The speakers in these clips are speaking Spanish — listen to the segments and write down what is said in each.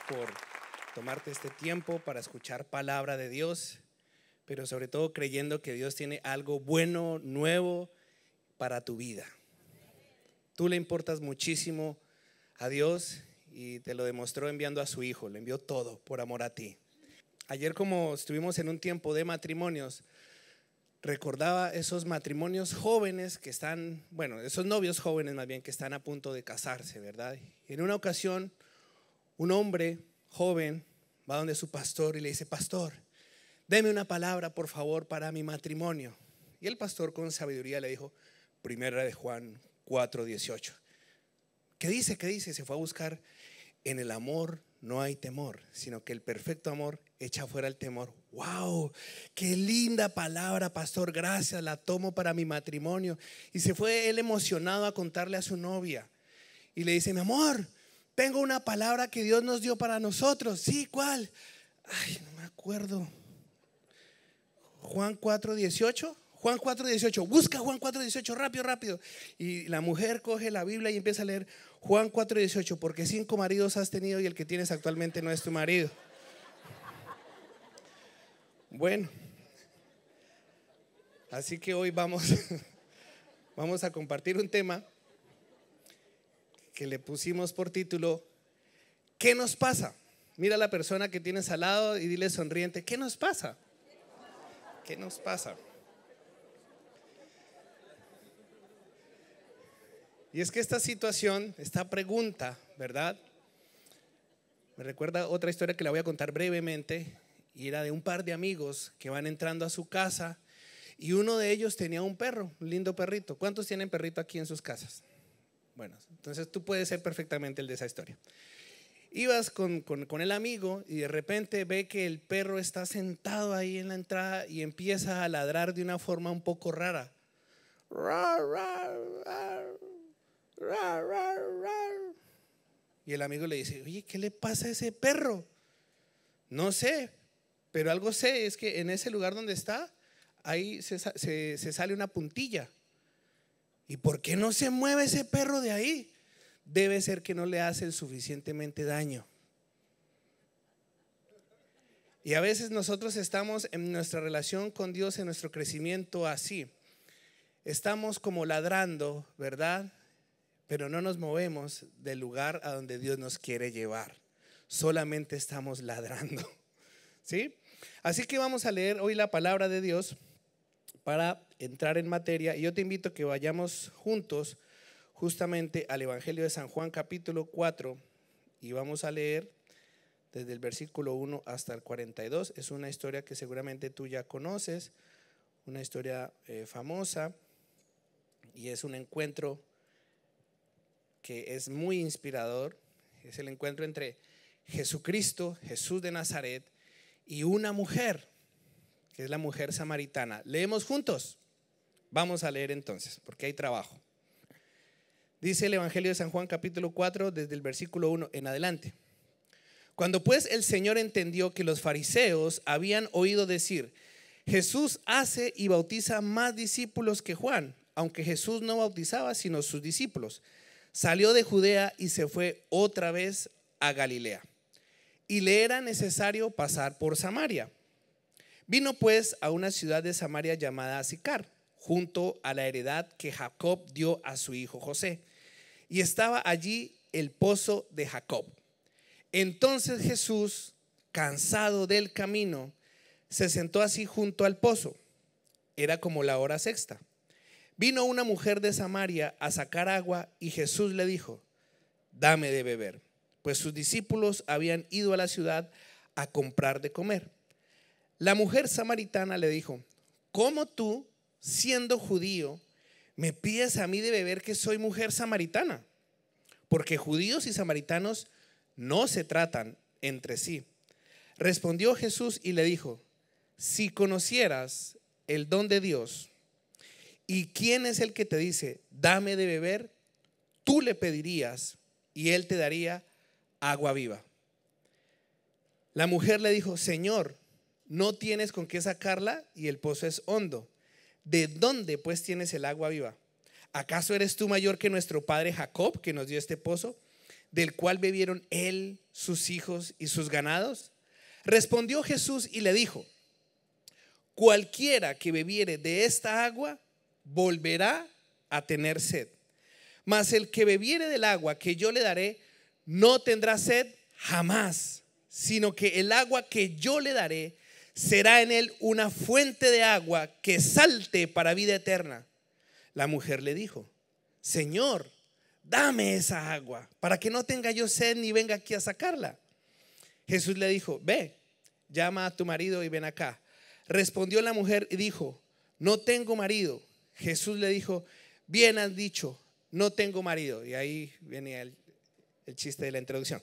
por tomarte este tiempo para escuchar palabra de Dios, pero sobre todo creyendo que Dios tiene algo bueno, nuevo para tu vida. Tú le importas muchísimo a Dios y te lo demostró enviando a su hijo, le envió todo por amor a ti. Ayer como estuvimos en un tiempo de matrimonios, recordaba esos matrimonios jóvenes que están, bueno, esos novios jóvenes más bien que están a punto de casarse, ¿verdad? En una ocasión un hombre joven va donde su pastor y le dice, pastor, deme una palabra, por favor, para mi matrimonio. Y el pastor con sabiduría le dijo, primera de Juan 4:18. ¿Qué dice? ¿Qué dice? Se fue a buscar. En el amor no hay temor, sino que el perfecto amor echa fuera el temor. ¡Wow! ¡Qué linda palabra, pastor! Gracias, la tomo para mi matrimonio. Y se fue él emocionado a contarle a su novia. Y le dice, mi amor, tengo una palabra que Dios nos dio para nosotros. Sí, ¿cuál? Ay, no me acuerdo. Juan 4:18. Juan 4:18. Busca Juan 4:18 rápido, rápido. Y la mujer coge la Biblia y empieza a leer Juan 4:18, porque cinco maridos has tenido y el que tienes actualmente no es tu marido. Bueno. Así que hoy vamos vamos a compartir un tema le pusimos por título, ¿qué nos pasa? Mira a la persona que tienes al lado y dile sonriente, ¿qué nos pasa? ¿Qué nos pasa? Y es que esta situación, esta pregunta, ¿verdad? Me recuerda otra historia que la voy a contar brevemente y era de un par de amigos que van entrando a su casa y uno de ellos tenía un perro, un lindo perrito. ¿Cuántos tienen perrito aquí en sus casas? Bueno, entonces tú puedes ser perfectamente el de esa historia. Ibas con, el amigo y de repente ve que el perro está sentado ahí en la entrada y empieza a ladrar de una forma un poco rara. Y el amigo le dice, oye, ¿qué le pasa a ese perro? No sé, pero algo sé, es que en ese lugar donde está, ahí se sale una puntilla. ¿Y por qué no se mueve ese perro de ahí? Debe ser que no le hacen suficientemente daño. Y a veces nosotros estamos en nuestra relación con Dios, en nuestro crecimiento así. Estamos como ladrando, ¿verdad? Pero no nos movemos del lugar a donde Dios nos quiere llevar. Solamente estamos ladrando. ¿Sí? Así que vamos a leer hoy la palabra de Dios para entrar en materia. Y yo te invito a que vayamos juntos justamente al Evangelio de San Juan capítulo 4 y vamos a leer desde el versículo 1 hasta el 42. Es una historia que seguramente tú ya conoces, una historia eh, famosa y es un encuentro que es muy inspirador. Es el encuentro entre Jesucristo, Jesús de Nazaret, y una mujer que es la mujer samaritana. ¿Leemos juntos? Vamos a leer entonces, porque hay trabajo. Dice el Evangelio de San Juan capítulo 4, desde el versículo 1 en adelante. Cuando pues el Señor entendió que los fariseos habían oído decir, Jesús hace y bautiza más discípulos que Juan, aunque Jesús no bautizaba sino sus discípulos, salió de Judea y se fue otra vez a Galilea. Y le era necesario pasar por Samaria. Vino pues a una ciudad de Samaria llamada Sicar, junto a la heredad que Jacob dio a su hijo José. Y estaba allí el pozo de Jacob. Entonces Jesús, cansado del camino, se sentó así junto al pozo. Era como la hora sexta. Vino una mujer de Samaria a sacar agua y Jesús le dijo, dame de beber, pues sus discípulos habían ido a la ciudad a comprar de comer. La mujer samaritana le dijo, ¿cómo tú, siendo judío, me pides a mí de beber que soy mujer samaritana? Porque judíos y samaritanos no se tratan entre sí. Respondió Jesús y le dijo, si conocieras el don de Dios y quién es el que te dice, dame de beber, tú le pedirías y él te daría agua viva. La mujer le dijo, Señor, no tienes con qué sacarla y el pozo es hondo. ¿De dónde pues tienes el agua viva? ¿Acaso eres tú mayor que nuestro padre Jacob, que nos dio este pozo, del cual bebieron él, sus hijos y sus ganados? Respondió Jesús y le dijo, cualquiera que bebiere de esta agua volverá a tener sed. Mas el que bebiere del agua que yo le daré no tendrá sed jamás, sino que el agua que yo le daré será en él una fuente de agua que salte para vida eterna. La mujer le dijo, Señor, dame esa agua para que no tenga yo sed ni venga aquí a sacarla. Jesús le dijo, ve, llama a tu marido y ven acá. Respondió la mujer y dijo, no tengo marido. Jesús le dijo, bien has dicho, no tengo marido. Y ahí viene el, el chiste de la introducción.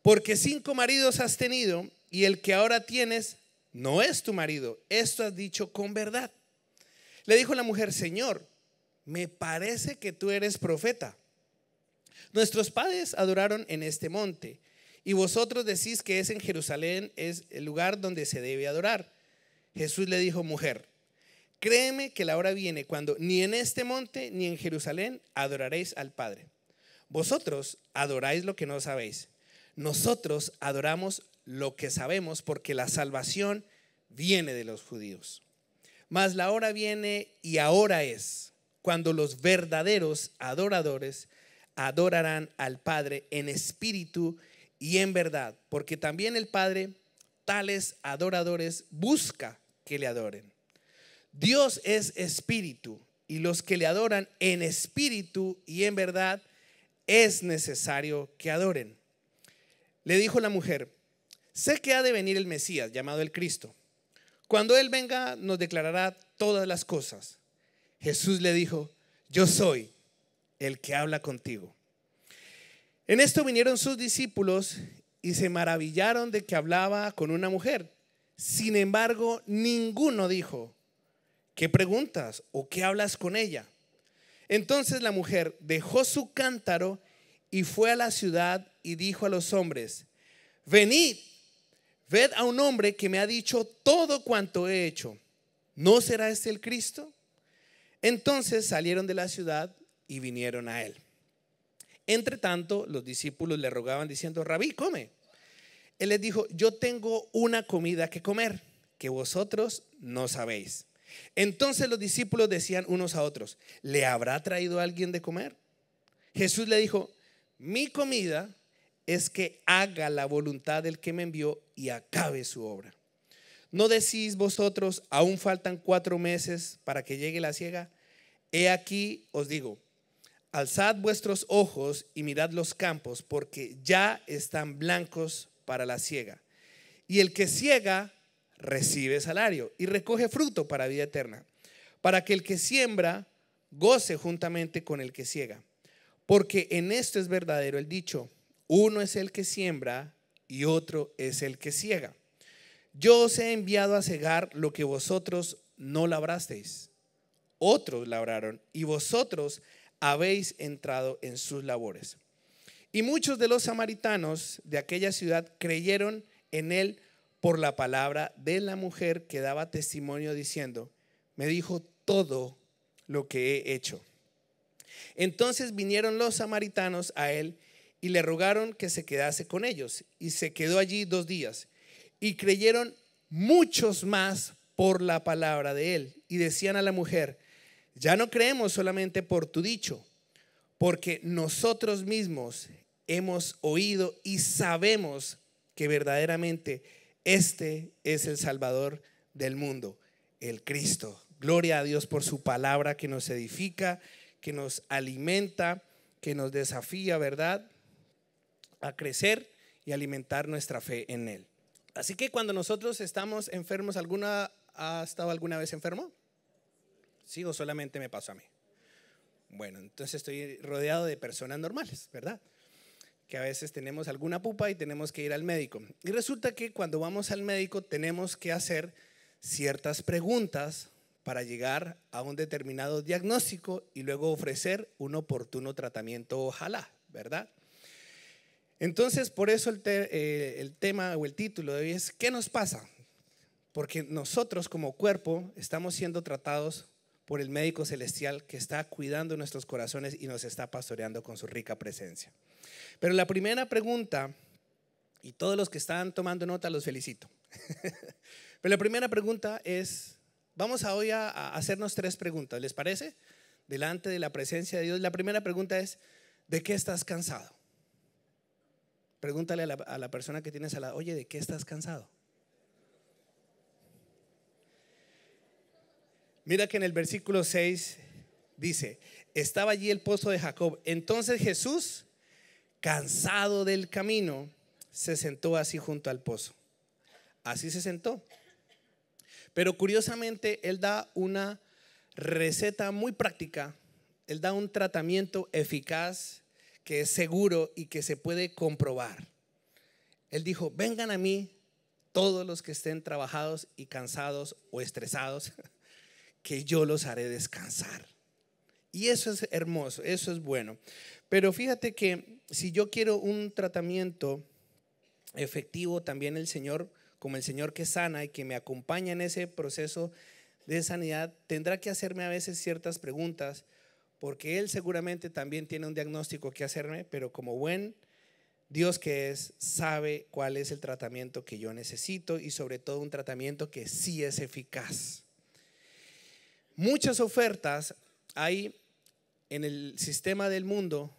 Porque cinco maridos has tenido y el que ahora tienes no es tu marido, esto has dicho con verdad. Le dijo la mujer, Señor, me parece que tú eres profeta. Nuestros padres adoraron en este monte y vosotros decís que es en Jerusalén, es el lugar donde se debe adorar. Jesús le dijo, mujer, créeme que la hora viene cuando ni en este monte ni en Jerusalén adoraréis al Padre. Vosotros adoráis lo que no sabéis. Nosotros adoramos lo que sabemos porque la salvación viene de los judíos. Mas la hora viene y ahora es cuando los verdaderos adoradores adorarán al Padre en espíritu y en verdad, porque también el Padre tales adoradores busca que le adoren. Dios es espíritu y los que le adoran en espíritu y en verdad es necesario que adoren. Le dijo la mujer, sé que ha de venir el Mesías, llamado el Cristo. Cuando Él venga, nos declarará todas las cosas. Jesús le dijo, yo soy el que habla contigo. En esto vinieron sus discípulos y se maravillaron de que hablaba con una mujer. Sin embargo, ninguno dijo, ¿qué preguntas o qué hablas con ella? Entonces la mujer dejó su cántaro y fue a la ciudad y dijo a los hombres, venid, ved a un hombre que me ha dicho todo cuanto he hecho. ¿No será este el Cristo? Entonces salieron de la ciudad y vinieron a él. Entre tanto, los discípulos le rogaban diciendo, rabí, come. Él les dijo, yo tengo una comida que comer que vosotros no sabéis. Entonces los discípulos decían unos a otros, ¿le habrá traído alguien de comer? Jesús le dijo, mi comida es que haga la voluntad del que me envió y acabe su obra. ¿No decís vosotros, aún faltan cuatro meses para que llegue la ciega? He aquí, os digo, alzad vuestros ojos y mirad los campos, porque ya están blancos para la ciega. Y el que ciega recibe salario y recoge fruto para vida eterna, para que el que siembra goce juntamente con el que ciega. Porque en esto es verdadero el dicho, uno es el que siembra y otro es el que ciega. Yo os he enviado a cegar lo que vosotros no labrasteis. Otros labraron y vosotros habéis entrado en sus labores. Y muchos de los samaritanos de aquella ciudad creyeron en él por la palabra de la mujer que daba testimonio diciendo, me dijo todo lo que he hecho. Entonces vinieron los samaritanos a él y le rogaron que se quedase con ellos. Y se quedó allí dos días. Y creyeron muchos más por la palabra de él. Y decían a la mujer, ya no creemos solamente por tu dicho, porque nosotros mismos hemos oído y sabemos que verdaderamente este es el Salvador del mundo, el Cristo. Gloria a Dios por su palabra que nos edifica, que nos alimenta, que nos desafía, ¿verdad? A crecer y alimentar nuestra fe en Él. Así que cuando nosotros estamos enfermos, ¿alguna ha estado alguna vez enfermo? Sí, o solamente me pasó a mí. Bueno, entonces estoy rodeado de personas normales, ¿verdad? Que a veces tenemos alguna pupa y tenemos que ir al médico. Y resulta que cuando vamos al médico tenemos que hacer ciertas preguntas para llegar a un determinado diagnóstico y luego ofrecer un oportuno tratamiento, ojalá, ¿verdad? Entonces, por eso eh, el, tema o el título de hoy es ¿qué nos pasa? Porque nosotros como cuerpo estamos siendo tratados por el médico celestial que está cuidando nuestros corazones y nos está pastoreando con su rica presencia. Pero la primera pregunta, y todos los que están tomando nota los felicito, pero la primera pregunta es, Vamos hoy a, hacernos tres preguntas, ¿les parece? Delante de la presencia de Dios. La primera pregunta es, ¿de qué estás cansado? Pregúntale a la, persona que tienes a la, oye, ¿de qué estás cansado? Mira que en el versículo 6 dice, estaba allí el pozo de Jacob. Entonces Jesús, cansado del camino, se sentó así junto al pozo. Así se sentó pero curiosamente, él da una receta muy práctica, él da un tratamiento eficaz que es seguro y que se puede comprobar. Él dijo, vengan a mí todos los que estén trabajados y cansados o estresados, que yo los haré descansar. Y eso es hermoso, eso es bueno. Pero fíjate que si yo quiero un tratamiento efectivo, también el Señor como el Señor que sana y que me acompaña en ese proceso de sanidad, tendrá que hacerme a veces ciertas preguntas, porque Él seguramente también tiene un diagnóstico que hacerme, pero como buen Dios que es, sabe cuál es el tratamiento que yo necesito y sobre todo un tratamiento que sí es eficaz. Muchas ofertas hay en el sistema del mundo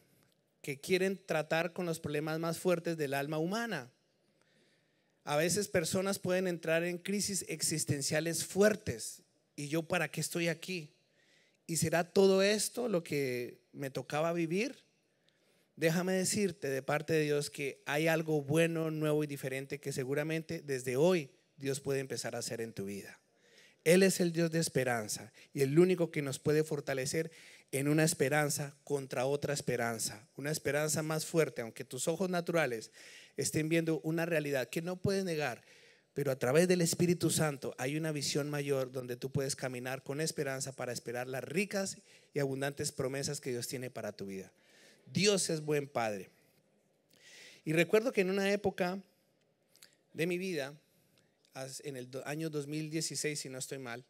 que quieren tratar con los problemas más fuertes del alma humana a veces personas pueden entrar en crisis existenciales fuertes. ¿Y yo para qué estoy aquí? ¿Y será todo esto lo que me tocaba vivir? Déjame decirte de parte de Dios que hay algo bueno, nuevo y diferente que seguramente desde hoy Dios puede empezar a hacer en tu vida. Él es el Dios de esperanza y el único que nos puede fortalecer en una esperanza contra otra esperanza, una esperanza más fuerte, aunque tus ojos naturales estén viendo una realidad que no puedes negar, pero a través del Espíritu Santo hay una visión mayor donde tú puedes caminar con esperanza para esperar las ricas y abundantes promesas que Dios tiene para tu vida. Dios es buen Padre. Y recuerdo que en una época de mi vida, en el año 2016, si no estoy mal,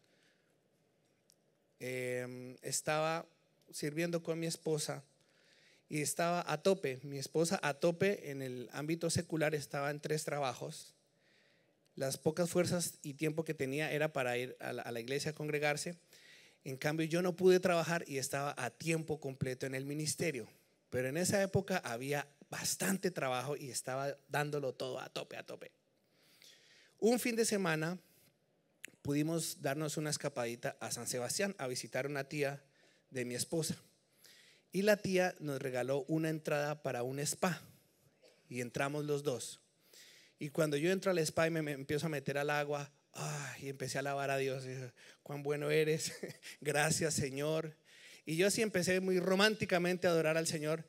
em, estaba sirviendo con mi esposa y estaba a tope. Mi esposa a tope en el ámbito secular estaba en tres trabajos. Las pocas fuerzas y tiempo que tenía era para ir a la, iglesia a congregarse. En cambio, yo no pude trabajar y estaba a tiempo completo en el ministerio. Pero en esa época había bastante trabajo y estaba dándolo todo a tope, a tope. Un fin de semana pudimos darnos una escapadita a San Sebastián a visitar una tía de mi esposa. Y la tía nos regaló una entrada para un spa. Y entramos los dos. Y cuando yo entro al spa y me, empiezo a meter al agua, y empecé a alabar a Dios. Cuán bueno eres. Gracias, Señor. Y yo así empecé muy románticamente a adorar al Señor.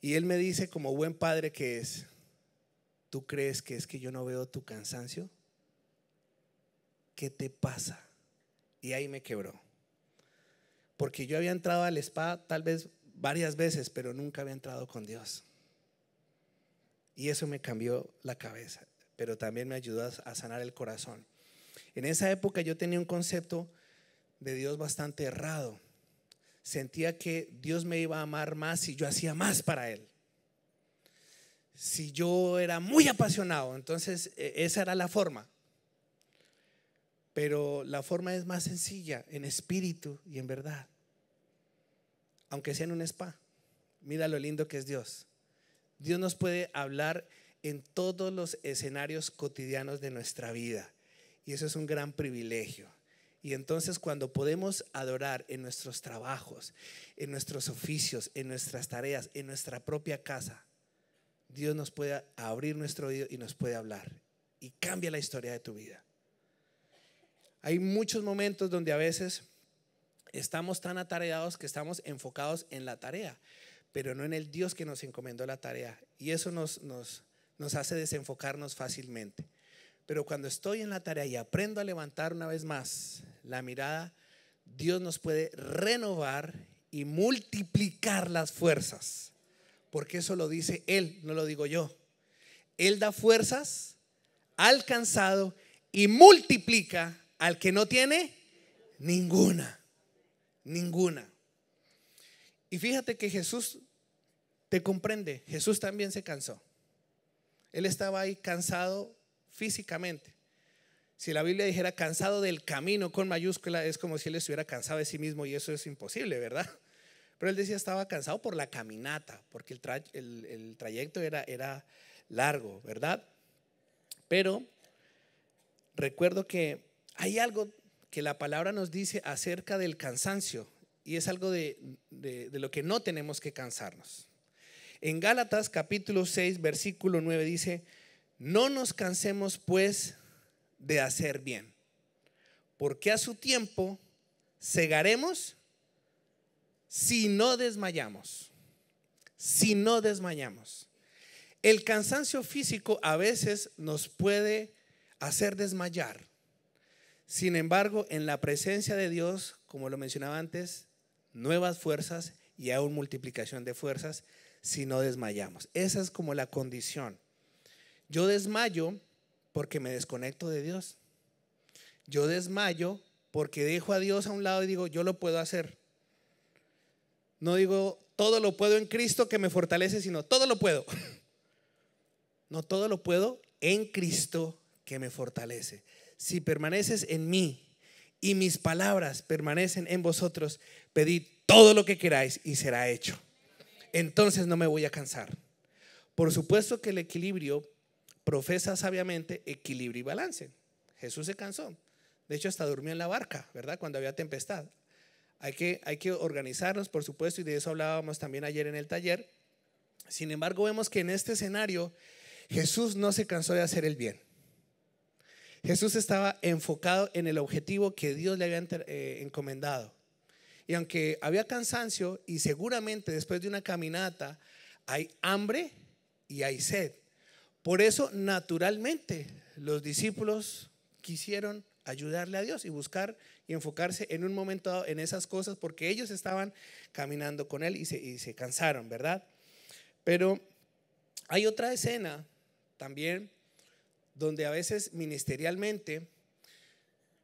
Y Él me dice, como buen padre que es, ¿tú crees que es que yo no veo tu cansancio? ¿Qué te pasa? Y ahí me quebró porque yo había entrado al spa tal vez varias veces, pero nunca había entrado con Dios. Y eso me cambió la cabeza, pero también me ayudó a sanar el corazón. En esa época yo tenía un concepto de Dios bastante errado. Sentía que Dios me iba a amar más si yo hacía más para Él. Si yo era muy apasionado, entonces e, esa era la forma pero la forma es más sencilla, en espíritu y en verdad. Aunque sea en un spa. Mira lo lindo que es Dios. Dios nos puede hablar en todos los escenarios cotidianos de nuestra vida. Y eso es un gran privilegio. Y entonces cuando podemos adorar en nuestros trabajos, en nuestros oficios, en nuestras tareas, en nuestra propia casa, Dios nos puede abrir nuestro oído y nos puede hablar. Y cambia la historia de tu vida. Hay muchos momentos donde a veces estamos tan atareados que estamos enfocados en la tarea, pero no en el Dios que nos encomendó la tarea. Y eso nos, hace desenfocarnos fácilmente. Pero cuando estoy en la tarea y aprendo a levantar una vez más la mirada, Dios nos puede renovar y multiplicar las fuerzas. Porque eso lo dice Él, no lo digo yo. Él da fuerzas Alcanzado y multiplica al que no tiene ninguna, ninguna. Y fíjate que Jesús te comprende, Jesús también se cansó. Él estaba ahí cansado físicamente. Si la Biblia dijera cansado del camino con mayúscula, es como si él estuviera cansado de sí mismo y eso es imposible, ¿verdad? Pero él decía estaba cansado por la caminata, porque el, trayecto era largo, ¿verdad? Pero recuerdo que hay algo que la palabra nos dice acerca del cansancio y es algo de, lo que no tenemos que cansarnos. En Gálatas capítulo 6, versículo 9 dice, no nos cansemos pues de hacer bien, porque a su tiempo cegaremos si no desmayamos, si no desmayamos. El cansancio físico a veces nos puede hacer desmayar, sin embargo, en la presencia de Dios, como lo mencionaba antes, nuevas fuerzas y aún multiplicación de fuerzas si no desmayamos. Esa es como la condición. Yo desmayo porque me desconecto de Dios. Yo desmayo porque dejo a Dios a un lado y digo, yo lo puedo hacer. No digo, todo lo puedo en Cristo que me fortalece, sino todo lo puedo. No, todo lo puedo en Cristo que me fortalece si permaneces en mí y mis palabras permanecen en vosotros, pedid todo lo que queráis y será hecho. Entonces no me voy a cansar. Por supuesto que el equilibrio profesa sabiamente equilibrio y balance. Jesús se cansó. De hecho, hasta durmió en la barca, ¿verdad? Cuando había tempestad. Hay que, hay que organizarnos, por supuesto, y de eso hablábamos también ayer en el taller. Sin embargo, vemos que en este escenario Jesús no se cansó de hacer el bien. Jesús estaba enfocado en el objetivo que Dios le había eh, encomendado. Y aunque había cansancio y seguramente después de una caminata hay hambre y hay sed. Por eso, naturalmente, los discípulos quisieron ayudarle a Dios y buscar y enfocarse en un momento en esas cosas porque ellos estaban caminando con Él y se, y se cansaron, ¿verdad? Pero hay otra escena también donde a veces ministerialmente,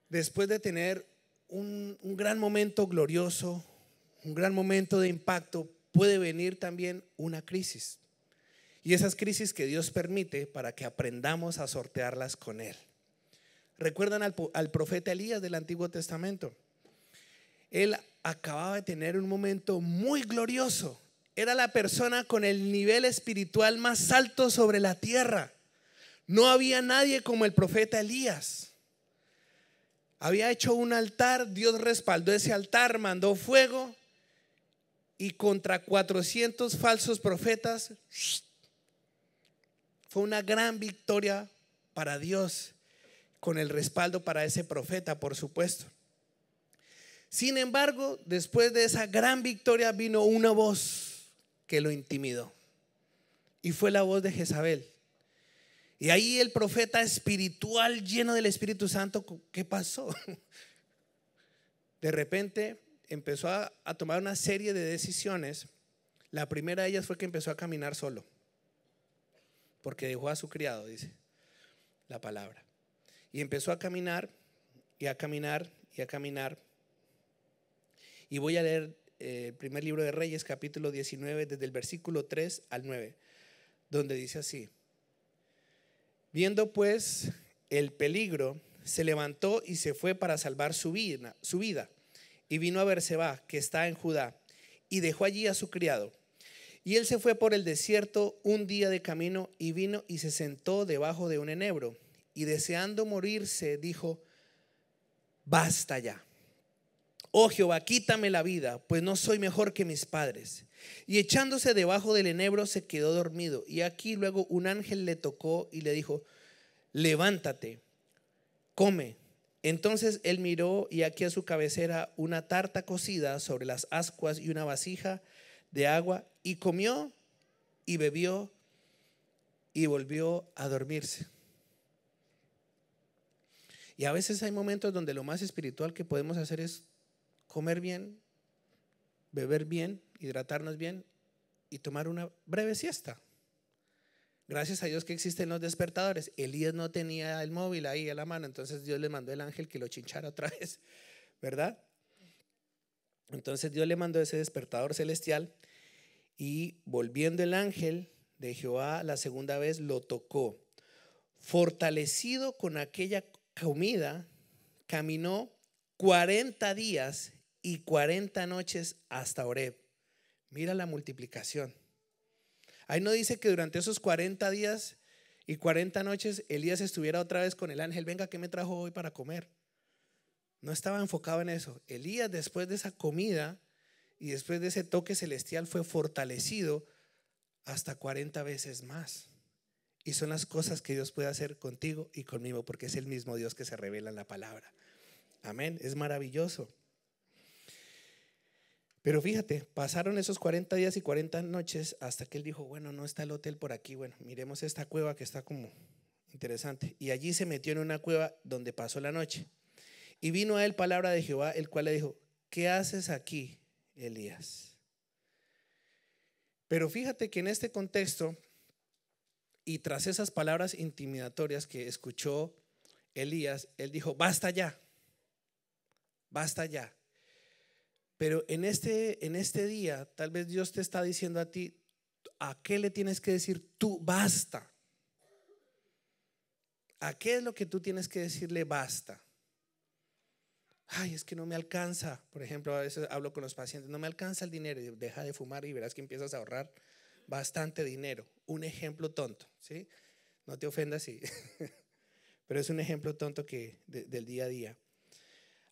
después de tener un, gran momento glorioso, un gran momento de impacto, puede venir también una crisis. Y esas crisis que Dios permite para que aprendamos a sortearlas con Él. Recuerdan al, al profeta Elías del Antiguo Testamento. Él acababa de tener un momento muy glorioso. Era la persona con el nivel espiritual más alto sobre la tierra no había nadie como el profeta Elías. Había hecho un altar, Dios respaldó ese altar, mandó fuego y contra 400 falsos profetas fue una gran victoria para Dios con el respaldo para ese profeta, por supuesto. Sin embargo, después de esa gran victoria vino una voz que lo intimidó. Y fue la voz de Jezabel. Y ahí el profeta espiritual lleno del Espíritu Santo, ¿qué pasó? De repente empezó a, tomar una serie de decisiones. La primera de ellas fue que empezó a caminar solo, porque dejó a su criado, dice la palabra. Y empezó a caminar y a caminar y a caminar. Y voy a leer eh, el primer libro de Reyes, capítulo 19, desde el versículo 3 al 9, donde dice así. Viendo pues el peligro, se levantó y se fue para salvar su vida, su vida. Y vino a Berseba, que está en Judá, y dejó allí a su criado. Y él se fue por el desierto un día de camino y vino y se sentó debajo de un enebro. Y deseando morirse, dijo, basta ya oh Jehová, quítame la vida, pues no soy mejor que mis padres. Y echándose debajo del enebro se quedó dormido. Y aquí luego un ángel le tocó y le dijo, levántate, come. Entonces él miró y aquí a su cabecera una tarta cocida sobre las ascuas y una vasija de agua y comió y bebió y volvió a dormirse. Y a veces hay momentos donde lo más espiritual que podemos hacer es comer bien, beber bien, hidratarnos bien y tomar una breve siesta. Gracias a Dios que existen los despertadores. Elías no tenía el móvil ahí a la mano, entonces Dios le mandó el ángel que lo chinchara otra vez, ¿verdad? Entonces Dios le mandó ese despertador celestial y volviendo el ángel de Jehová la segunda vez lo tocó. Fortalecido con aquella comida, caminó 40 días y 40 noches hasta Oreb. Mira la multiplicación. Ahí no dice que durante esos 40 días y 40 noches Elías estuviera otra vez con el ángel, venga, ¿qué me trajo hoy para comer? No estaba enfocado en eso. Elías después de esa comida y después de ese toque celestial fue fortalecido hasta 40 veces más. Y son las cosas que Dios puede hacer contigo y conmigo, porque es el mismo Dios que se revela en la palabra. Amén, es maravilloso. Pero fíjate, pasaron esos 40 días y 40 noches hasta que él dijo, bueno, no está el hotel por aquí, bueno, miremos esta cueva que está como interesante. Y allí se metió en una cueva donde pasó la noche. Y vino a él palabra de Jehová, el cual le dijo, ¿qué haces aquí, Elías? Pero fíjate que en este contexto y tras esas palabras intimidatorias que escuchó Elías, él dijo, basta ya, basta ya. Pero en este, en este día, tal vez Dios te está diciendo a ti, ¿a qué le tienes que decir tú basta? ¿A qué es lo que tú tienes que decirle basta? Ay, es que no me alcanza. Por ejemplo, a veces hablo con los pacientes, no me alcanza el dinero. Deja de fumar y verás que empiezas a ahorrar bastante dinero. Un ejemplo tonto, ¿sí? No te ofendas, sí. Pero es un ejemplo tonto que del día a día.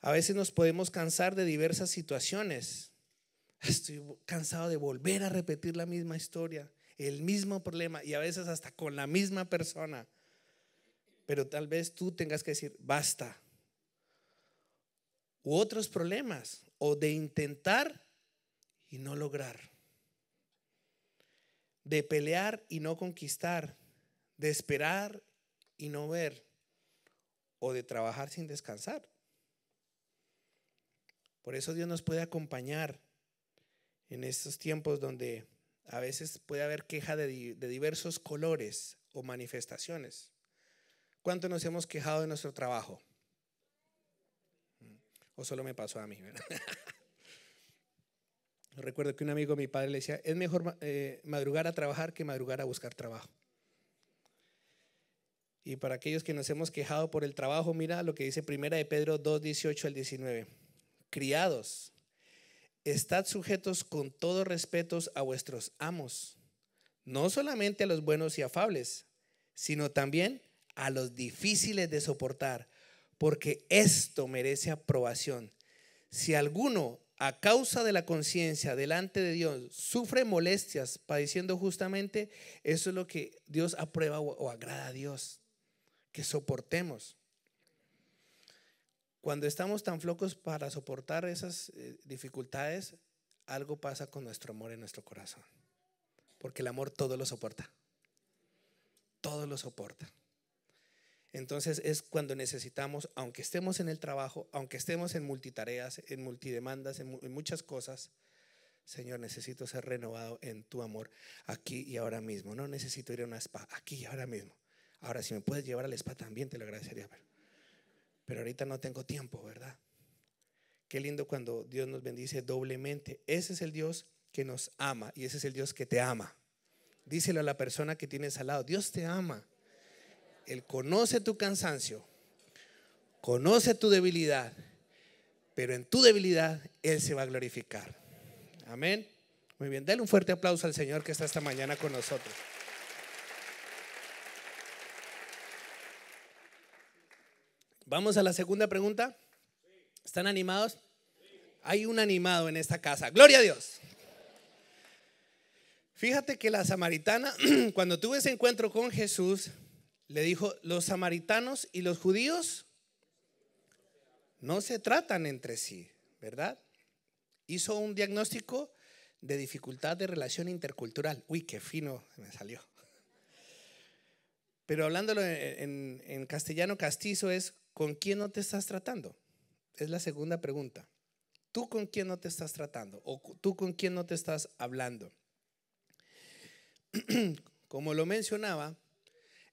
A veces nos podemos cansar de diversas situaciones. Estoy cansado de volver a repetir la misma historia, el mismo problema y a veces hasta con la misma persona. Pero tal vez tú tengas que decir, basta. U otros problemas, o de intentar y no lograr de pelear y no conquistar, de esperar y no ver, o de trabajar sin descansar. Por eso Dios nos puede acompañar en estos tiempos donde a veces puede haber queja de, diversos colores o manifestaciones. ¿Cuánto nos hemos quejado de nuestro trabajo? Mm, o solo me pasó a mí. Recuerdo que un amigo de mi padre le decía, es mejor eh, madrugar a trabajar que madrugar a buscar trabajo. Y para aquellos que nos hemos quejado por el trabajo, mira lo que dice Primera de Pedro 2, 18 al 19. Criados, estad sujetos con todo respeto a vuestros amos, no solamente a los buenos y afables, sino también a los difíciles de soportar, porque esto merece aprobación. Si alguno, a causa de la conciencia delante de Dios, sufre molestias padeciendo justamente, eso es lo que Dios aprueba o agrada a Dios, que soportemos. Cuando estamos tan flocos para soportar esas eh, dificultades, algo pasa con nuestro amor en nuestro corazón. Porque el amor todo lo soporta. Todo lo soporta. Entonces es cuando necesitamos, aunque estemos en el trabajo, aunque estemos en multitareas, en multidemandas, en, muchas cosas, Señor, necesito ser renovado en tu amor aquí y ahora mismo. No necesito ir a una spa, aquí y ahora mismo. Ahora, si me puedes llevar al spa también, te lo agradecería pero ahorita no tengo tiempo, ¿verdad? Qué lindo cuando Dios nos bendice doblemente. Ese es el Dios que nos ama y ese es el Dios que te ama. Díselo a la persona que tienes al lado, Dios te ama. Él conoce tu cansancio, conoce tu debilidad, pero en tu debilidad Él se va a glorificar. Amén. Muy bien, dale un fuerte aplauso al Señor que está esta mañana con nosotros. Vamos a la segunda pregunta. ¿Están animados? Hay un animado en esta casa. Gloria a Dios. Fíjate que la samaritana, cuando tuvo ese encuentro con Jesús, le dijo, los samaritanos y los judíos no se tratan entre sí, ¿verdad? Hizo un diagnóstico de dificultad de relación intercultural. Uy, qué fino me salió. Pero hablándolo en, en castellano castizo es ¿con quién no te estás tratando? Es la segunda pregunta. ¿Tú con quién no te estás tratando? ¿O tú con quién no te estás hablando? Como lo mencionaba,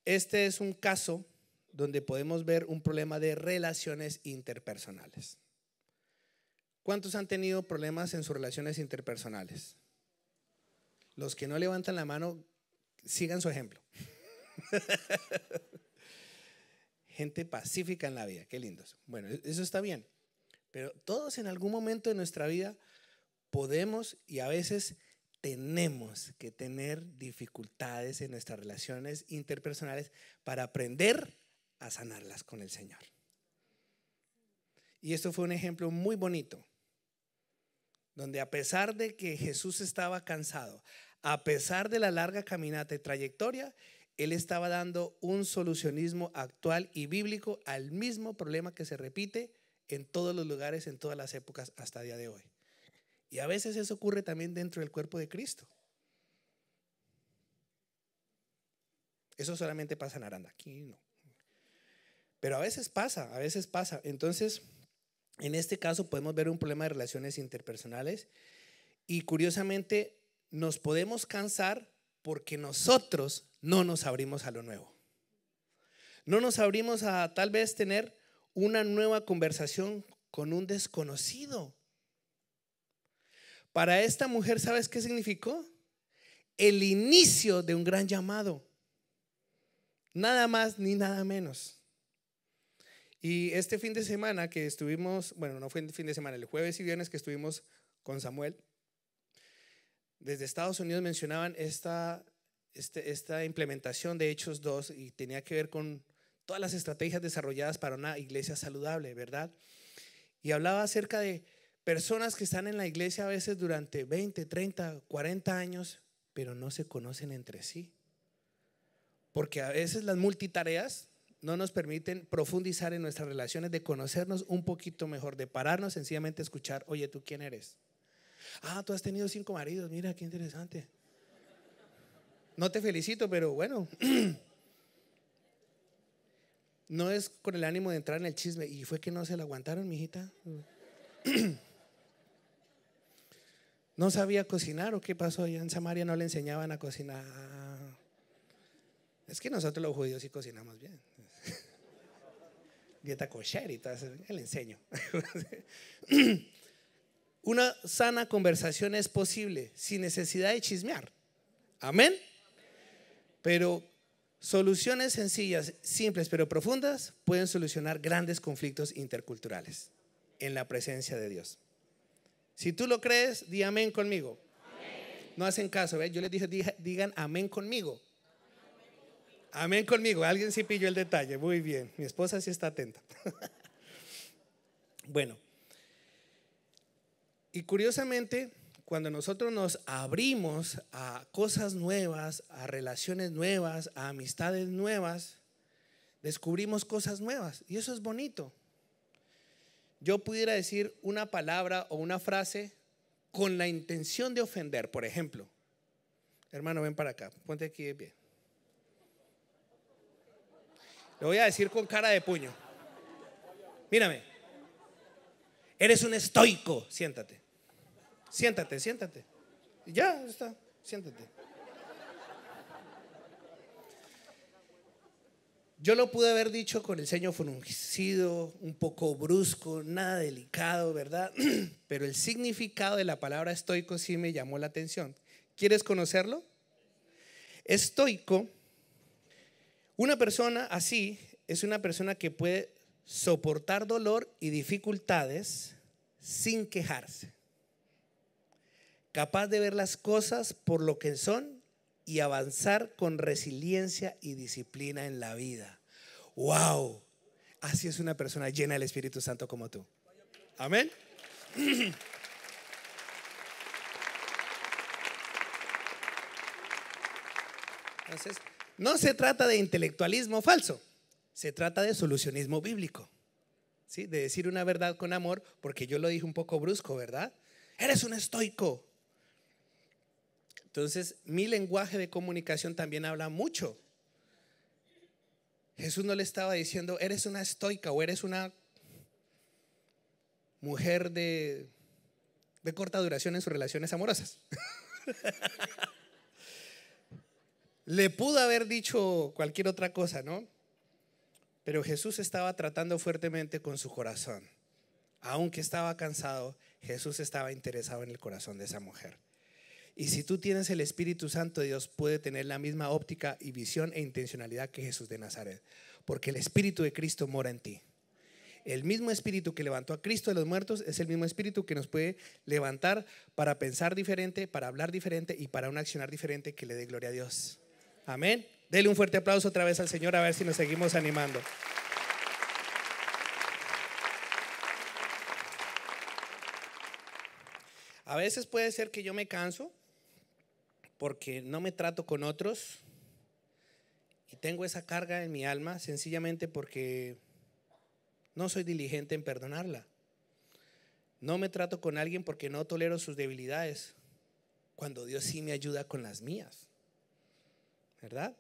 este es un caso donde podemos ver un problema de relaciones interpersonales. ¿Cuántos han tenido problemas en sus relaciones interpersonales? Los que no levantan la mano, sigan su ejemplo. gente pacífica en la vida, qué lindos. Bueno, e-, eso está bien, pero todos en algún momento de nuestra vida podemos y a veces tenemos que tener dificultades en nuestras relaciones interpersonales para aprender a sanarlas con el Señor. Y esto fue un ejemplo muy bonito, donde a pesar de que Jesús estaba cansado, a pesar de la larga caminata y trayectoria, él estaba dando un solucionismo actual y bíblico al mismo problema que se repite en todos los lugares, en todas las épocas hasta día de hoy. Y a veces eso ocurre también dentro del cuerpo de Cristo. Eso solamente pasa en Aranda, aquí no. Pero a veces pasa, a veces pasa. Entonces, en este caso podemos ver un problema de relaciones interpersonales y curiosamente nos podemos cansar porque nosotros no nos abrimos a lo nuevo. No nos abrimos a tal vez tener una nueva conversación con un desconocido. Para esta mujer, ¿sabes qué significó? El inicio de un gran llamado. Nada más ni nada menos. Y este fin de semana que estuvimos, bueno, no fue el fin de semana, el jueves y viernes que estuvimos con Samuel, desde Estados Unidos mencionaban esta, este, esta implementación de Hechos 2 y tenía que ver con todas las estrategias desarrolladas para una iglesia saludable, ¿verdad? Y hablaba acerca de personas que están en la iglesia a veces durante 20, 30, 40 años, pero no se conocen entre sí. Porque a veces las multitareas no nos permiten profundizar en nuestras relaciones, de conocernos un poquito mejor, de pararnos sencillamente a escuchar, oye, ¿tú quién eres? Ah, tú has tenido cinco maridos, mira, qué interesante no te felicito, pero bueno. no es con el ánimo de entrar en el chisme. Y fue que no se lo aguantaron, mijita. no sabía cocinar o qué pasó allá en Samaria, no le enseñaban a cocinar. Es que nosotros los judíos sí cocinamos bien. Dieta cocherita, y le enseño. Una sana conversación es posible sin necesidad de chismear. Amén. Pero soluciones sencillas, simples pero profundas pueden solucionar grandes conflictos interculturales en la presencia de Dios. Si tú lo crees, di amén conmigo. No hacen caso, yo les dije, digan amén conmigo. Amén conmigo. Alguien sí pilló el detalle. Muy bien. Mi esposa sí está atenta. bueno. Y curiosamente, cuando nosotros nos abrimos a cosas nuevas, a relaciones nuevas, a amistades nuevas, descubrimos cosas nuevas. Y eso es bonito. Yo pudiera decir una palabra o una frase con la intención de ofender, por ejemplo. Hermano, ven para acá, ponte aquí bien. pie. Lo voy a decir con cara de puño. Mírame. Eres un estoico, siéntate. Siéntate, siéntate. Ya está, siéntate. Yo lo pude haber dicho con el ceño fruncido, un poco brusco, nada delicado, ¿verdad? Pero el significado de la palabra estoico sí me llamó la atención. ¿Quieres conocerlo? Estoico, una persona así es una persona que puede soportar dolor y dificultades sin quejarse capaz de ver las cosas por lo que son y avanzar con resiliencia y disciplina en la vida. ¡Wow! Así es una persona llena del Espíritu Santo como tú. Amén. Entonces, no se trata de intelectualismo falso, se trata de solucionismo bíblico. ¿sí? De decir una verdad con amor, porque yo lo dije un poco brusco, ¿verdad? Eres un estoico, entonces, mi lenguaje de comunicación también habla mucho. Jesús no le estaba diciendo, eres una estoica o eres una mujer de, de corta duración en sus relaciones amorosas. le pudo haber dicho cualquier otra cosa, ¿no? Pero Jesús estaba tratando fuertemente con su corazón. Aunque estaba cansado, Jesús estaba interesado en el corazón de esa mujer. Y si tú tienes el Espíritu Santo, de Dios puede tener la misma óptica y visión e intencionalidad que Jesús de Nazaret, porque el Espíritu de Cristo mora en ti. El mismo espíritu que levantó a Cristo de los muertos es el mismo espíritu que nos puede levantar para pensar diferente, para hablar diferente y para un accionar diferente que le dé gloria a Dios. Amén. Dele un fuerte aplauso otra vez al Señor a ver si nos seguimos animando. A veces puede ser que yo me canso porque no me trato con otros y tengo esa carga en mi alma sencillamente porque no soy diligente en perdonarla. No me trato con alguien porque no tolero sus debilidades, cuando Dios sí me ayuda con las mías. ¿Verdad?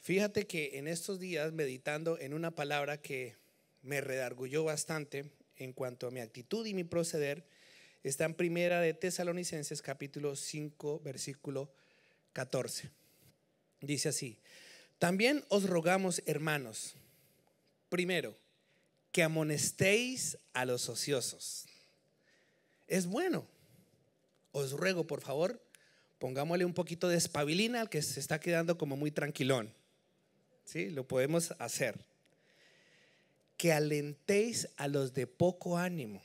Fíjate que en estos días, meditando en una palabra que me redargulló bastante en cuanto a mi actitud y mi proceder, Está en primera de Tesalonicenses capítulo 5 versículo 14. Dice así, también os rogamos hermanos, primero, que amonestéis a los ociosos. Es bueno. Os ruego, por favor, pongámosle un poquito de espabilina al que se está quedando como muy tranquilón. ¿Sí? Lo podemos hacer. Que alentéis a los de poco ánimo.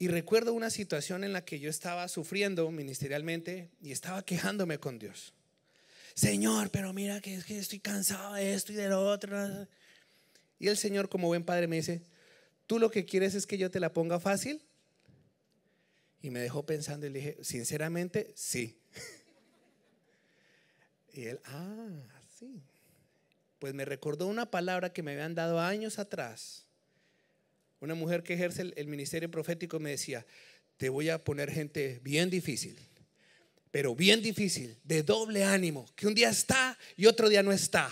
Y recuerdo una situación en la que yo estaba sufriendo ministerialmente y estaba quejándome con Dios. Señor, pero mira que, es que estoy cansado de esto y de lo otro. Y el Señor, como buen padre, me dice, ¿tú lo que quieres es que yo te la ponga fácil? Y me dejó pensando y le dije, sinceramente, sí. y él, ah, sí. Pues me recordó una palabra que me habían dado años atrás una mujer que ejerce el, ministerio profético me decía, te voy a poner gente bien difícil, pero bien difícil, de doble ánimo, que un día está y otro día no está.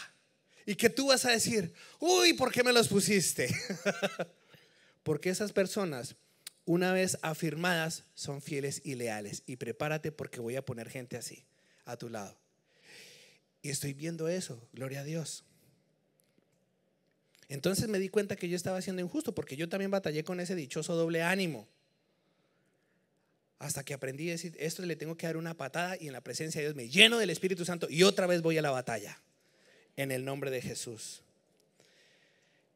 Y que tú vas a decir, uy, ¿por qué me los pusiste? porque esas personas, una vez afirmadas, son fieles y leales. Y prepárate porque voy a poner gente así, a tu lado. Y estoy viendo eso, gloria a Dios. Entonces me di cuenta que yo estaba siendo injusto porque yo también batallé con ese dichoso doble ánimo. Hasta que aprendí a decir, esto le tengo que dar una patada y en la presencia de Dios me lleno del Espíritu Santo y otra vez voy a la batalla. En el nombre de Jesús.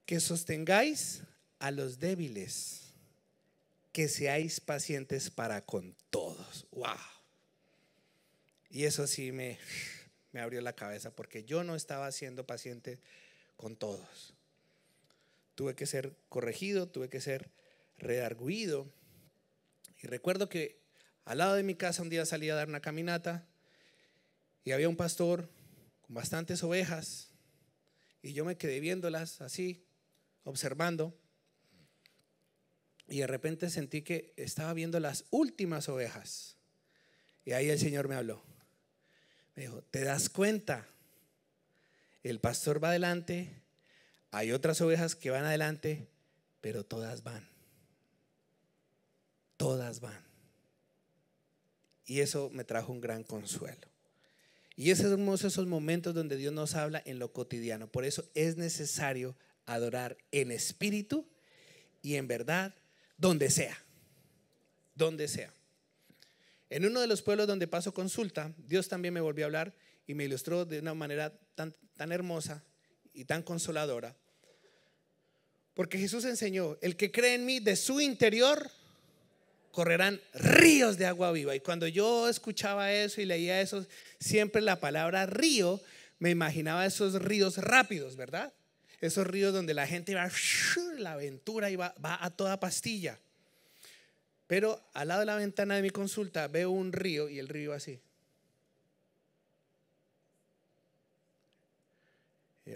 Que sostengáis a los débiles. Que seáis pacientes para con todos. ¡Wow! Y eso sí me, me abrió la cabeza porque yo no estaba siendo paciente con todos tuve que ser corregido, tuve que ser redarguido. Y recuerdo que al lado de mi casa un día salí a dar una caminata y había un pastor con bastantes ovejas y yo me quedé viéndolas así, observando. Y de repente sentí que estaba viendo las últimas ovejas. Y ahí el Señor me habló. Me dijo, ¿te das cuenta? El pastor va adelante hay otras ovejas que van adelante, pero todas van. Todas van. Y eso me trajo un gran consuelo. Y es hermoso esos momentos donde Dios nos habla en lo cotidiano. Por eso es necesario adorar en espíritu y en verdad, donde sea. Donde sea. En uno de los pueblos donde paso consulta, Dios también me volvió a hablar y me ilustró de una manera tan, tan hermosa y tan consoladora porque Jesús enseñó, el que cree en mí, de su interior correrán ríos de agua viva. Y cuando yo escuchaba eso y leía eso, siempre la palabra río, me imaginaba esos ríos rápidos, ¿verdad? Esos ríos donde la gente va, la aventura y va, va a toda pastilla. Pero al lado de la ventana de mi consulta veo un río y el río así.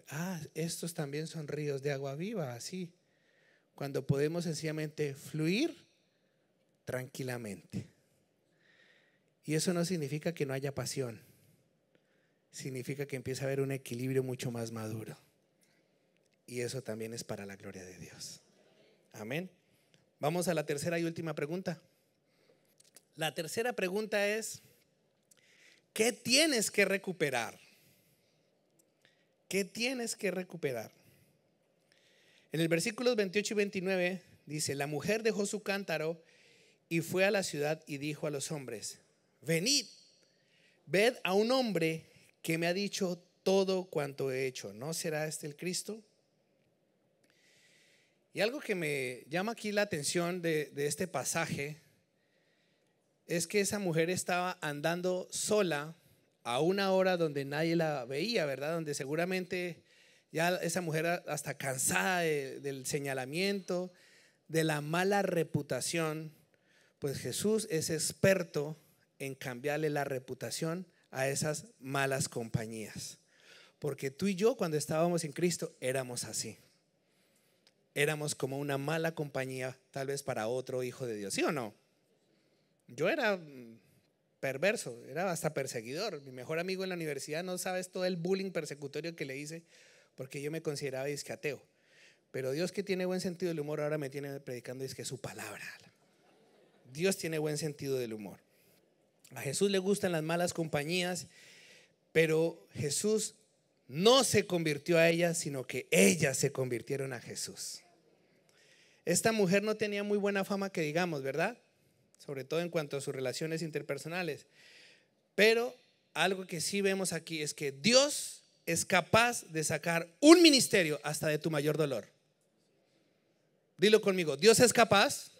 ah, estos también son ríos de agua viva, así. Cuando podemos sencillamente fluir tranquilamente. Y eso no significa que no haya pasión. Significa que empieza a haber un equilibrio mucho más maduro. Y eso también es para la gloria de Dios. Amén. Vamos a la tercera y última pregunta. La tercera pregunta es, ¿qué tienes que recuperar? ¿Qué tienes que recuperar? En el versículo 28 y 29 dice, la mujer dejó su cántaro y fue a la ciudad y dijo a los hombres, venid, ved a un hombre que me ha dicho todo cuanto he hecho. ¿No será este el Cristo? Y algo que me llama aquí la atención de, de este pasaje es que esa mujer estaba andando sola a una hora donde nadie la veía, ¿verdad? Donde seguramente ya esa mujer hasta cansada del señalamiento, de la mala reputación, pues Jesús es experto en cambiarle la reputación a esas malas compañías. Porque tú y yo cuando estábamos en Cristo éramos así. Éramos como una mala compañía tal vez para otro hijo de Dios, ¿sí o no? Yo era mm, perverso, era hasta perseguidor. Mi mejor amigo en la universidad no sabes todo el bullying persecutorio que le hice porque yo me consideraba discateo Pero Dios que tiene buen sentido del humor ahora me tiene predicando es que su palabra. Dios tiene buen sentido del humor. A Jesús le gustan las malas compañías, pero Jesús no se convirtió a ellas, sino que ellas se convirtieron a Jesús. Esta mujer no tenía muy buena fama que digamos, ¿verdad? sobre todo en cuanto a sus relaciones interpersonales. Pero algo que sí vemos aquí es que Dios es capaz de sacar un ministerio hasta de tu mayor dolor. Dilo conmigo, Dios es capaz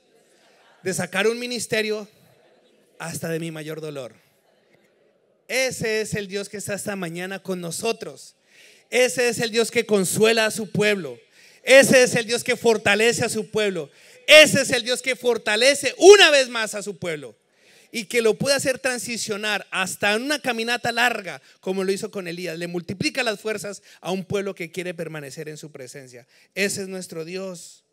de sacar un ministerio hasta de mi mayor dolor. Ese es el Dios que está esta mañana con nosotros. Ese es el Dios que consuela a su pueblo. Ese es el Dios que fortalece a su pueblo. Ese es el Dios que fortalece una vez más a su pueblo y que lo puede hacer transicionar hasta una caminata larga, como lo hizo con Elías. Le multiplica las fuerzas a un pueblo que quiere permanecer en su presencia. Ese es nuestro Dios.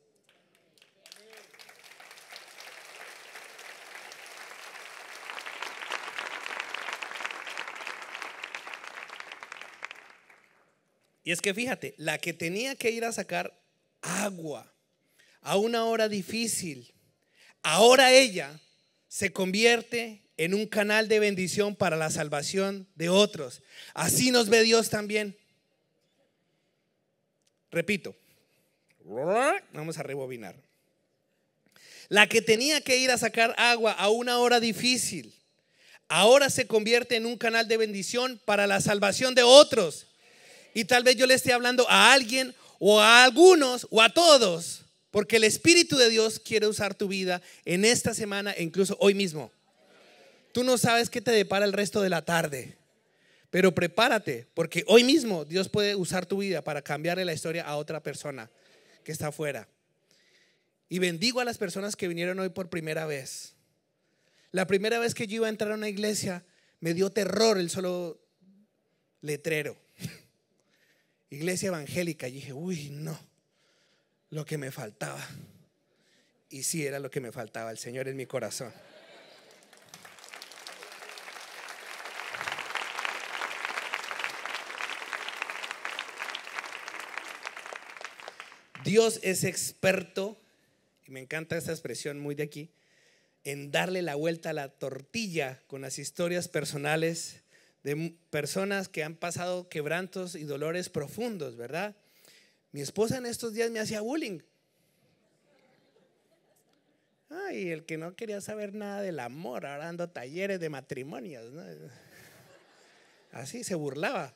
Y es que fíjate, la que tenía que ir a sacar agua a una hora difícil, ahora ella se convierte en un canal de bendición para la salvación de otros. Así nos ve Dios también. Repito, vamos a rebobinar. La que tenía que ir a sacar agua a una hora difícil, ahora se convierte en un canal de bendición para la salvación de otros. Y tal vez yo le esté hablando a alguien o a algunos o a todos porque el Espíritu de Dios quiere usar tu vida en esta semana e incluso hoy mismo. Tú no sabes qué te depara el resto de la tarde. Pero prepárate, porque hoy mismo Dios puede usar tu vida para cambiarle la historia a otra persona que está afuera. Y bendigo a las personas que vinieron hoy por primera vez. La primera vez que yo iba a entrar a una iglesia, me dio terror el solo letrero. iglesia evangélica. Y dije, uy, no lo que me faltaba. Y sí era lo que me faltaba, el Señor en mi corazón. Dios es experto, y me encanta esta expresión muy de aquí, en darle la vuelta a la tortilla con las historias personales de personas que han pasado quebrantos y dolores profundos, ¿verdad? Mi esposa en estos días me hacía bullying. Ay, el que no quería saber nada del amor, ahora dando talleres de matrimonios. Así se burlaba.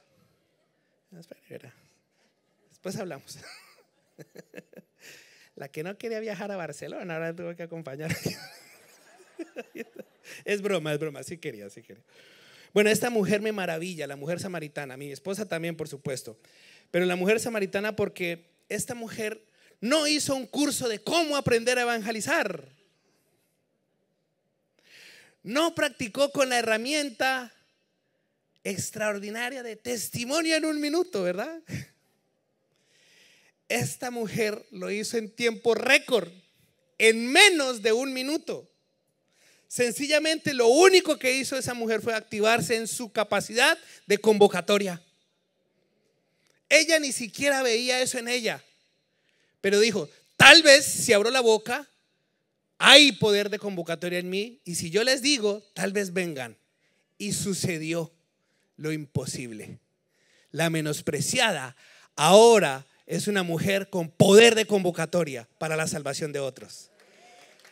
Después hablamos. La que no quería viajar a Barcelona, ahora tuvo que acompañar. Es broma, es broma, sí quería, sí quería. Bueno, esta mujer me maravilla, la mujer samaritana, mi esposa también, por supuesto. Pero la mujer samaritana porque esta mujer no hizo un curso de cómo aprender a evangelizar. No practicó con la herramienta extraordinaria de testimonio en un minuto, ¿verdad? Esta mujer lo hizo en tiempo récord, en menos de un minuto. Sencillamente lo único que hizo esa mujer fue activarse en su capacidad de convocatoria. Ella ni siquiera veía eso en ella. Pero dijo, tal vez si abro la boca, hay poder de convocatoria en mí y si yo les digo, tal vez vengan. Y sucedió lo imposible. La menospreciada ahora es una mujer con poder de convocatoria para la salvación de otros.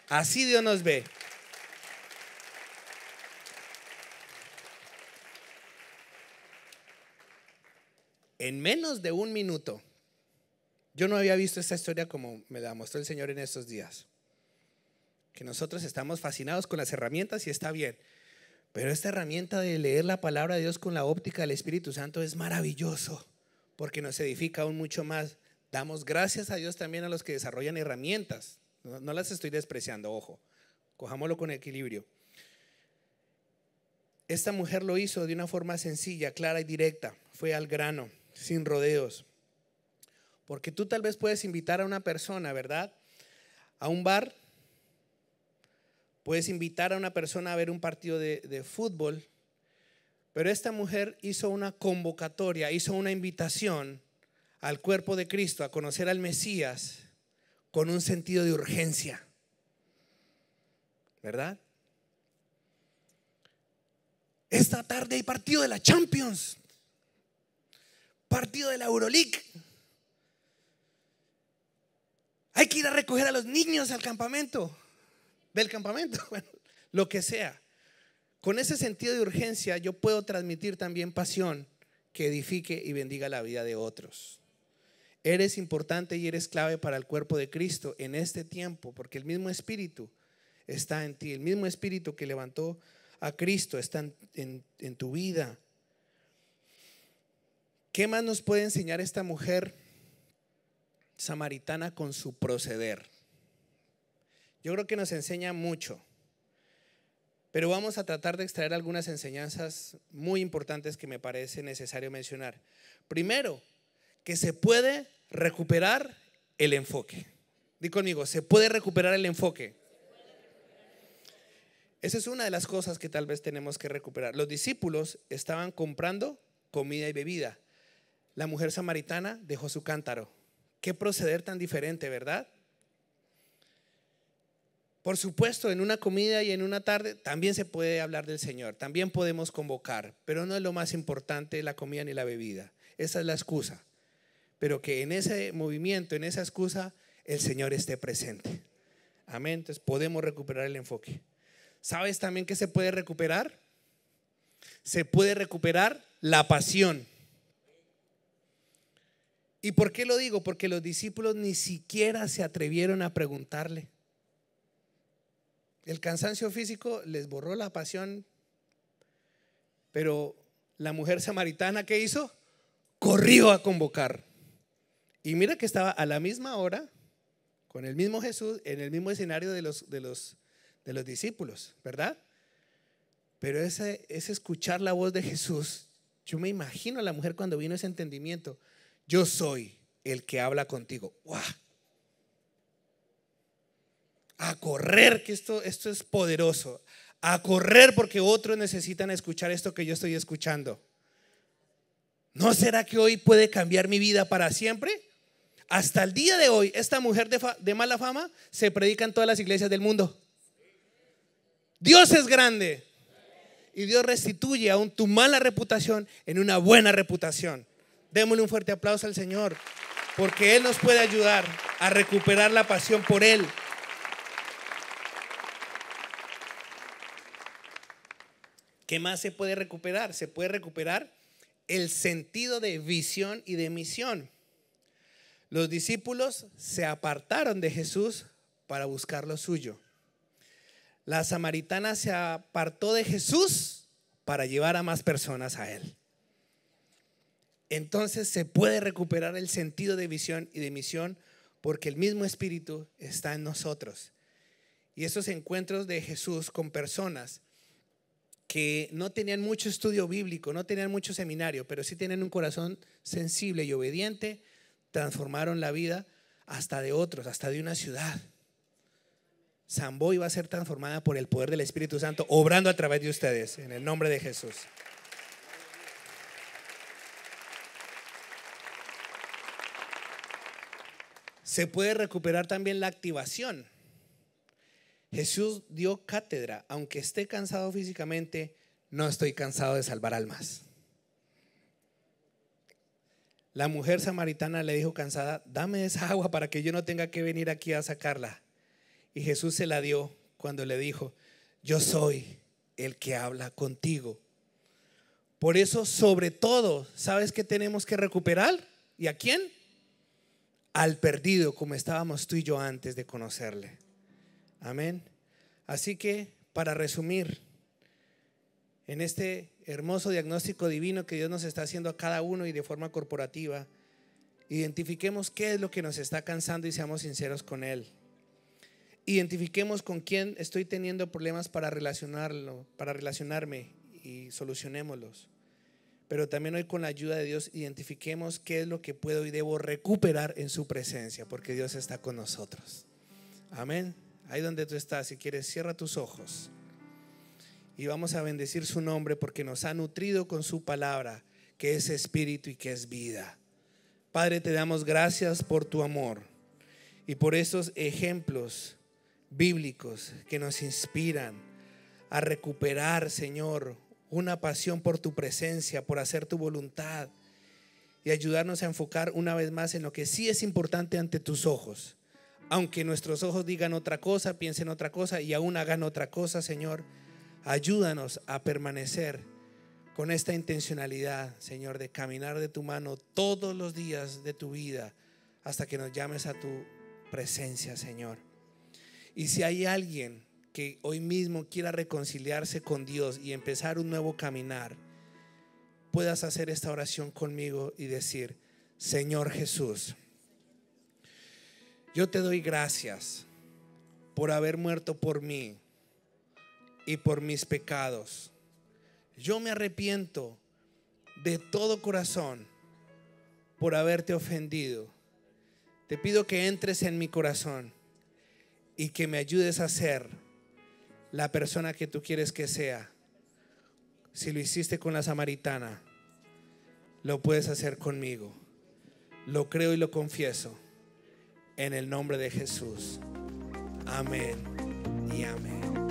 Así Dios nos ve. en menos de un minuto. Yo no había visto esta historia como me la mostró el Señor en estos días. Que nosotros estamos fascinados con las herramientas y está bien. Pero esta herramienta de leer la palabra de Dios con la óptica del Espíritu Santo es maravilloso porque nos edifica aún mucho más. Damos gracias a Dios también a los que desarrollan herramientas. No, no las estoy despreciando, ojo. Cojámoslo con equilibrio. Esta mujer lo hizo de una forma sencilla, clara y directa. Fue al grano sin rodeos. Porque tú tal vez puedes invitar a una persona, ¿verdad? A un bar. Puedes invitar a una persona a ver un partido de, fútbol. Pero esta mujer hizo una convocatoria, hizo una invitación al cuerpo de Cristo a conocer al Mesías con un sentido de urgencia. ¿Verdad? Esta tarde hay partido de la Champions partido de la Euroleague. Hay que ir a recoger a los niños al campamento, del campamento, lo que sea. Con ese sentido de urgencia yo puedo transmitir también pasión que edifique y bendiga la vida de otros. Eres importante y eres clave para el cuerpo de Cristo en este tiempo, porque el mismo Espíritu está en ti, el mismo Espíritu que levantó a Cristo está en tu vida ¿Qué más nos puede enseñar esta mujer samaritana con su proceder? Yo creo que nos enseña mucho, pero vamos a tratar de extraer algunas enseñanzas muy importantes que me parece necesario mencionar. Primero, que se puede recuperar el enfoque. Di conmigo, se puede recuperar el enfoque. Esa es una de las cosas que tal vez tenemos que recuperar. Los discípulos estaban comprando comida y bebida la mujer samaritana dejó su cántaro. Qué proceder tan diferente, ¿verdad? Por supuesto, en una comida y en una tarde también se puede hablar del Señor, también podemos convocar, pero no es lo más importante la comida ni la bebida. Esa es la excusa. Pero que en ese movimiento, en esa excusa, el Señor esté presente. Amén. Entonces podemos recuperar el enfoque. ¿Sabes también qué se puede recuperar? Se puede recuperar la pasión. ¿Y por qué lo digo? Porque los discípulos ni siquiera se atrevieron a preguntarle. El cansancio físico les borró la pasión, pero la mujer samaritana que hizo, corrió a convocar. Y mira que estaba a la misma hora, con el mismo Jesús, en el mismo escenario de los, de los, discípulos, ¿verdad? Pero ese, ese escuchar la voz de Jesús, yo me imagino a la mujer cuando vino ese entendimiento yo soy el que habla contigo. A correr, que esto, es poderoso. A correr porque otros necesitan escuchar esto que yo estoy escuchando. ¿No será que hoy puede cambiar mi vida para siempre? Hasta el día de hoy, esta mujer de, de mala fama se predica en todas las iglesias del mundo. Dios es grande. Y Dios restituye aún tu mala reputación en una buena reputación. Démosle un fuerte aplauso al Señor, porque Él nos puede ayudar a recuperar la pasión por Él. ¿Qué más se puede recuperar? Se puede recuperar el sentido de visión y de misión. Los discípulos se apartaron de Jesús para buscar lo suyo. La samaritana se apartó de Jesús para llevar a más personas a él entonces se puede recuperar el sentido de visión y de misión porque el mismo Espíritu está en nosotros. Y esos encuentros de Jesús con personas que no tenían mucho estudio bíblico, no tenían mucho seminario, pero sí tienen un corazón sensible y obediente, transformaron la vida hasta de otros, hasta de una ciudad. Zambó va a ser transformada por el poder del Espíritu Santo, obrando a través de ustedes, en el nombre de Jesús. se puede recuperar también la activación. Jesús dio cátedra, aunque esté cansado físicamente, no estoy cansado de salvar almas. La mujer samaritana le dijo cansada, dame esa agua para que yo no tenga que venir aquí a sacarla. Y Jesús se la dio cuando le dijo, yo soy el que habla contigo. Por eso, sobre todo, ¿sabes qué tenemos que recuperar? ¿Y a quién? al perdido como estábamos tú y yo antes de conocerle. Amén. Así que, para resumir, en este hermoso diagnóstico divino que Dios nos está haciendo a cada uno y de forma corporativa, identifiquemos qué es lo que nos está cansando y seamos sinceros con Él. Identifiquemos con quién estoy teniendo problemas para relacionarlo, para relacionarme y solucionémoslos pero también hoy con la ayuda de Dios identifiquemos qué es lo que puedo y debo recuperar en su presencia, porque Dios está con nosotros. Amén. Ahí donde tú estás, si quieres, cierra tus ojos. Y vamos a bendecir su nombre porque nos ha nutrido con su palabra, que es espíritu y que es vida. Padre, te damos gracias por tu amor y por esos ejemplos bíblicos que nos inspiran a recuperar, Señor, una pasión por tu presencia, por hacer tu voluntad y ayudarnos a enfocar una vez más en lo que sí es importante ante tus ojos. Aunque nuestros ojos digan otra cosa, piensen otra cosa y aún hagan otra cosa, Señor, ayúdanos a permanecer con esta intencionalidad, Señor, de caminar de tu mano todos los días de tu vida hasta que nos llames a tu presencia, Señor. Y si hay alguien que hoy mismo quiera reconciliarse con Dios y empezar un nuevo caminar, puedas hacer esta oración conmigo y decir, Señor Jesús, yo te doy gracias por haber muerto por mí y por mis pecados. Yo me arrepiento de todo corazón por haberte ofendido. Te pido que entres en mi corazón y que me ayudes a ser la persona que tú quieres que sea. Si lo hiciste con la samaritana, lo puedes hacer conmigo. Lo creo y lo confieso. En el nombre de Jesús. Amén y amén.